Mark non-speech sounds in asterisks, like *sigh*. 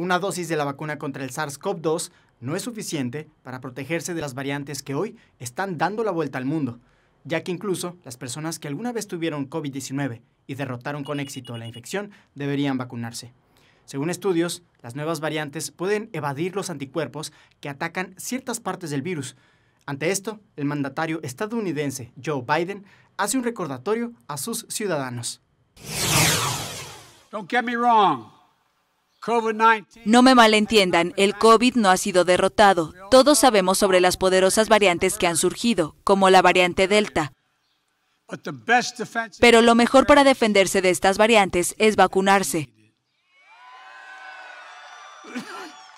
Una dosis de la vacuna contra el SARS-CoV-2 no es suficiente para protegerse de las variantes que hoy están dando la vuelta al mundo, ya que incluso las personas que alguna vez tuvieron COVID-19 y derrotaron con éxito la infección deberían vacunarse. Según estudios, las nuevas variantes pueden evadir los anticuerpos que atacan ciertas partes del virus. Ante esto, el mandatario estadounidense Joe Biden hace un recordatorio a sus ciudadanos. Don't me wrong. No me malentiendan, el COVID no ha sido derrotado. Todos sabemos sobre las poderosas variantes que han surgido, como la variante Delta. Pero lo mejor para defenderse de estas variantes es vacunarse. *laughs*